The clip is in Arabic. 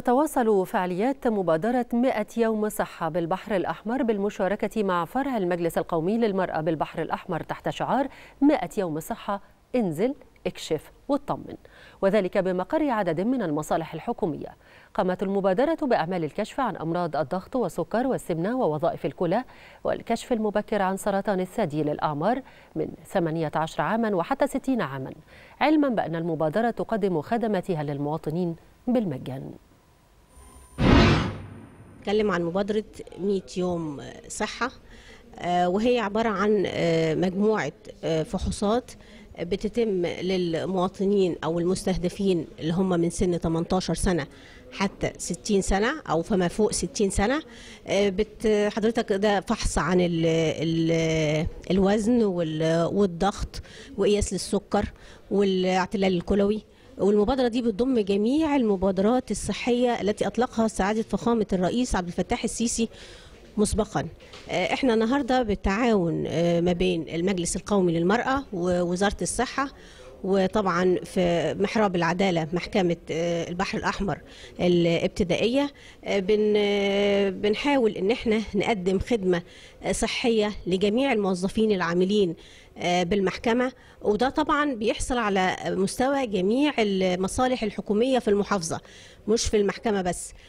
تتواصل فعاليات مبادرة 100 يوم صحة بالبحر الأحمر بالمشاركة مع فرع المجلس القومي للمرأة بالبحر الأحمر تحت شعار 100 يوم صحة انزل اكشف واطمن وذلك بمقر عدد من المصالح الحكومية قامت المبادرة بأعمال الكشف عن أمراض الضغط والسكر والسمنة ووظائف الكلى والكشف المبكر عن سرطان الثدي للأعمار من 18 عاما وحتى 60 عاما علما بأن المبادرة تقدم خدماتها للمواطنين بالمجان بنتكلم عن مبادرة 100 يوم آه، صحة آه، وهي عبارة عن آه، مجموعة فحوصات بتتم للمواطنين أو المستهدفين اللي هم من سن 18 سنة حتى 60 سنة أو فما فوق 60 سنة حضرتك ده فحص عن الـ الـ الوزن والضغط وقياس للسكر والاعتلال الكلوي والمبادرة دي بتضم جميع المبادرات الصحية التي أطلقها سعادة فخامة الرئيس عبد الفتاح السيسي مسبقا آه، احنا النهارده بالتعاون آه، ما بين المجلس القومي للمرأة ووزارة الصحة وطبعا في محراب العداله محكمه آه، البحر الاحمر الابتدائيه آه، آه، بنحاول ان احنا نقدم خدمه صحيه لجميع الموظفين العاملين بالمحكمة وده طبعا بيحصل على مستوى جميع المصالح الحكومية في المحافظة مش في المحكمة بس